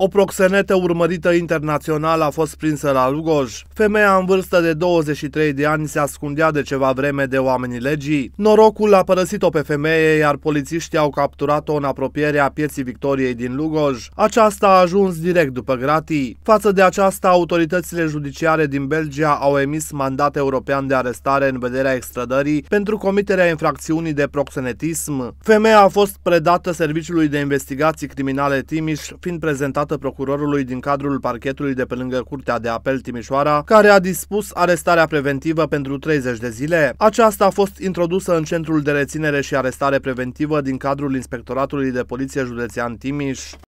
O proxenetă urmărită internațional a fost prinsă la Lugoj. Femeia în vârstă de 23 de ani se ascundea de ceva vreme de oamenii legii. Norocul a părăsit-o pe femeie, iar polițiștii au capturat-o în apropierea pieții Victoriei din Lugoj. Aceasta a ajuns direct după gratii. Față de aceasta, autoritățile judiciare din Belgia au emis mandat european de arestare în vederea extradării pentru comiterea infracțiunii de proxenetism. Femeia a fost predată Serviciului de Investigații Criminale Timiș, fiind prezentată adresată procurorului din cadrul parchetului de pe lângă Curtea de Apel Timișoara, care a dispus arestarea preventivă pentru 30 de zile. Aceasta a fost introdusă în centrul de reținere și arestare preventivă din cadrul Inspectoratului de Poliție Județean Timiș.